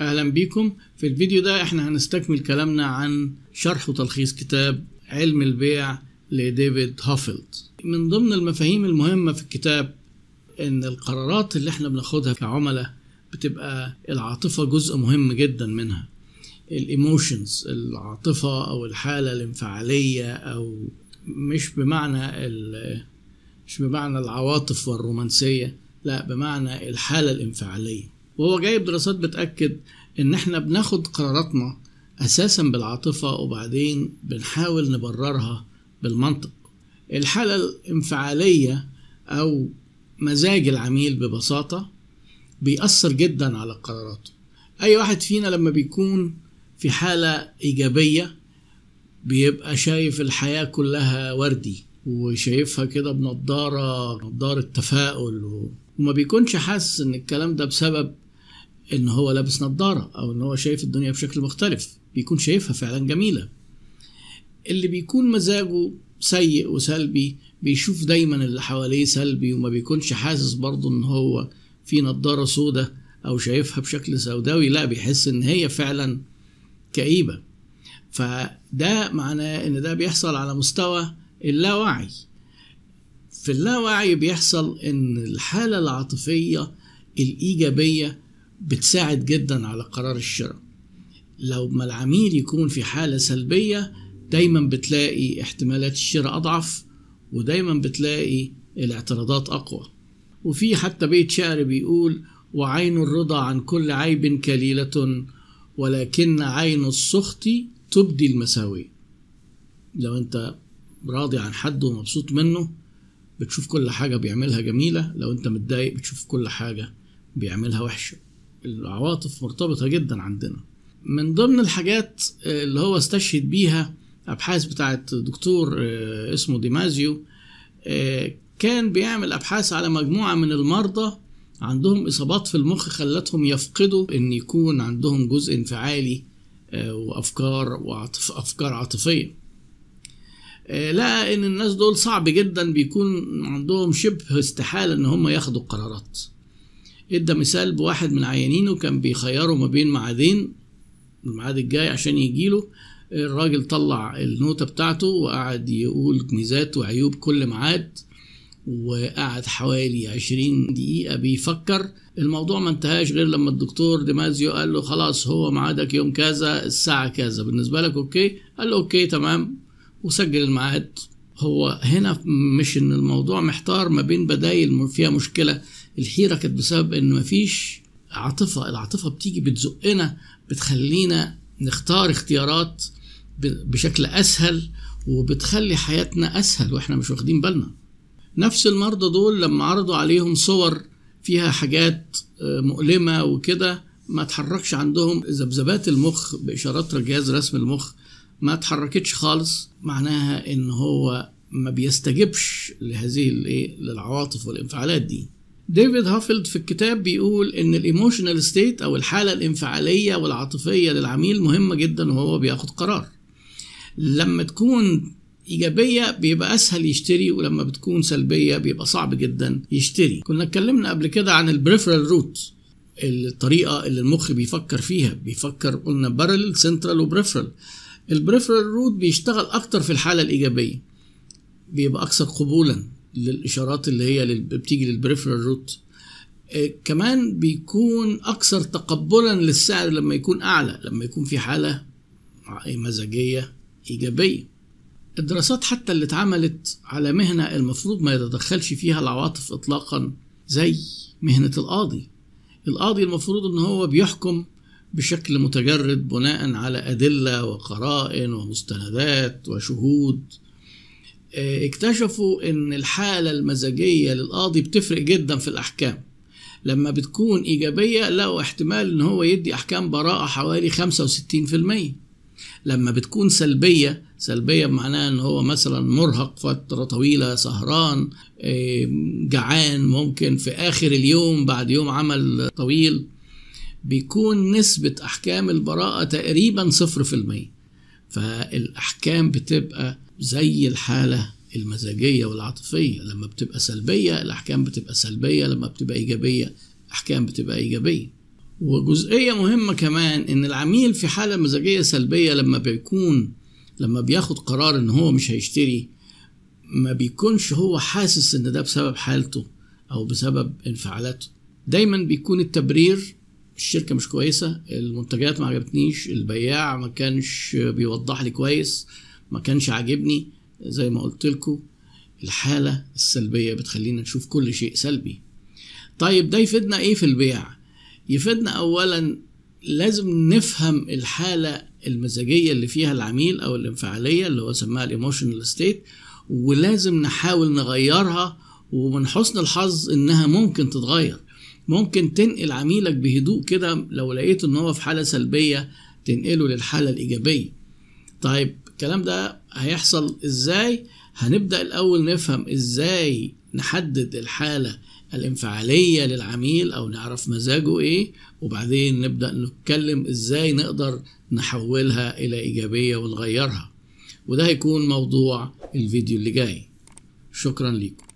اهلا بيكم في الفيديو ده احنا هنستكمل كلامنا عن شرح وتلخيص كتاب علم البيع لديفيد هافيلد من ضمن المفاهيم المهمة في الكتاب ان القرارات اللي احنا بناخدها كعملاء بتبقى العاطفة جزء مهم جدا منها الايموشنز العاطفة او الحالة الانفعالية او مش بمعنى مش بمعنى العواطف والرومانسية لا بمعنى الحالة الانفعالية وهو جايب دراسات بتأكد إن إحنا بناخد قراراتنا أساسا بالعاطفة وبعدين بنحاول نبررها بالمنطق الحالة الانفعالية أو مزاج العميل ببساطة بيأثر جدا على قراراته أي واحد فينا لما بيكون في حالة إيجابية بيبقى شايف الحياة كلها وردي وشايفها كده بنضارة نضارة تفاؤل وما بيكونش حاسس إن الكلام ده بسبب ان هو لابس نظاره او ان هو شايف الدنيا بشكل مختلف بيكون شايفها فعلا جميله اللي بيكون مزاجه سيء وسلبي بيشوف دايما اللي حواليه سلبي وما بيكونش حاسس برضه ان هو في نظاره سودة او شايفها بشكل سوداوي لا بيحس ان هي فعلا كئيبه فده معناه ان ده بيحصل على مستوى اللاوعي في اللاوعي بيحصل ان الحاله العاطفيه الايجابيه بتساعد جدا على قرار الشراء لو ما العميل يكون في حالة سلبية دايما بتلاقي احتمالات الشراء أضعف ودايما بتلاقي الاعتراضات أقوى وفي حتى بيت شعر بيقول وعين الرضا عن كل عيب كليلة ولكن عين السخط تبدي المساوئ لو انت راضي عن حد ومبسوط منه بتشوف كل حاجة بيعملها جميلة لو انت متضايق بتشوف كل حاجة بيعملها وحشة العواطف مرتبطة جدا عندنا من ضمن الحاجات اللي هو استشهد بيها أبحاث بتاعت دكتور آه، اسمه ديمازيو آه، كان بيعمل أبحاث على مجموعة من المرضى عندهم إصابات في المخ خلتهم يفقدوا إن يكون عندهم جزء انفعالي آه، وأفكار وعطف أفكار عاطفية لقى ان الناس دول صعب جدا بيكون عندهم شبه استحالة ان هم ياخدوا قرارات ادى مثال بواحد من عيانينه كان بيخيره ما بين معادين الميعاد الجاي عشان يجيله الراجل طلع النوتة بتاعته وقعد يقول ميزات وعيوب كل معاد وقعد حوالي عشرين دقيقة بيفكر الموضوع ما انتهاش غير لما الدكتور ديمازيو قال له خلاص هو ميعادك يوم كذا الساعة كذا بالنسبة لك اوكي قال له اوكي تمام وسجل الميعاد هو هنا مش ان الموضوع محتار ما بين بدايل فيها مشكله الحيره كانت بسبب ان مفيش عاطفه العاطفه بتيجي بتزقنا بتخلينا نختار اختيارات بشكل اسهل وبتخلي حياتنا اسهل واحنا مش واخدين بالنا نفس المرضى دول لما عرضوا عليهم صور فيها حاجات آه، مؤلمه وكده ما تحركش عندهم ذبذبات المخ باشارات جهاز رسم المخ ما اتحركتش خالص معناها ان هو ما بيستجبش لهذه الايه للعواطف والانفعالات دي ديفيد هافيلد في الكتاب بيقول ان الايموشنال ستيت او الحاله الانفعاليه والعاطفيه للعميل مهمه جدا وهو بياخد قرار لما تكون ايجابيه بيبقى اسهل يشتري ولما بتكون سلبيه بيبقى صعب جدا يشتري كنا اتكلمنا قبل كده عن البريفرال روت الطريقه اللي المخ بيفكر فيها بيفكر قلنا بارل سنترال وبريفرال البريفرال روت بيشتغل اكتر في الحاله الايجابيه بيبقى اكثر قبولا للاشارات اللي هي بتيجي للبريفرال آه، روت كمان بيكون اكثر تقبلا للسعر لما يكون اعلى لما يكون في حاله مزاجيه ايجابيه الدراسات حتى اللي اتعملت على مهنه المفروض ما يتدخلش فيها العواطف اطلاقا زي مهنه القاضي القاضي المفروض ان هو بيحكم بشكل متجرد بناء على أدلة وقرائن ومستندات وشهود آه، اكتشفوا ان الحالة المزاجية للقاضي بتفرق جدا في الأحكام لما بتكون إيجابية لقوا احتمال ان هو يدي أحكام براءة حوالي 65% لما بتكون سلبية سلبية بمعناها ان هو مثلا مرهق فترة طويلة سهران آه، جعان ممكن في آخر اليوم بعد يوم عمل طويل بيكون نسبة أحكام البراءة تقريبا صفر في المية فالأحكام بتبقى زي الحالة المزاجية والعاطفية لما بتبقى سلبية الأحكام بتبقى سلبية لما بتبقى إيجابية أحكام بتبقى إيجابية وجزئية مهمة كمان إن العميل في حالة مزاجية سلبية لما بيكون لما بياخد قرار إن هو مش هيشتري ما بيكونش هو حاسس إن ده بسبب حالته أو بسبب انفعالاته دايما بيكون التبرير الشركه مش كويسه المنتجات ما عجبتنيش البياع ما كانش بيوضح لي كويس ما كانش عاجبني زي ما قلت لكم الحاله السلبيه بتخلينا نشوف كل شيء سلبي طيب ده يفيدنا ايه في البيع يفيدنا اولا لازم نفهم الحاله المزاجيه اللي فيها العميل او الانفعاليه اللي هو سماها الايموشنال ستيت ولازم نحاول نغيرها ومن حسن الحظ انها ممكن تتغير ممكن تنقل عميلك بهدوء كده لو لقيت ان هو في حاله سلبيه تنقله للحاله الايجابيه طيب الكلام ده هيحصل ازاي هنبدا الاول نفهم ازاي نحدد الحاله الانفعاليه للعميل او نعرف مزاجه ايه وبعدين نبدا نتكلم ازاي نقدر نحولها الى ايجابيه ونغيرها وده هيكون موضوع الفيديو اللي جاي شكرا ليكم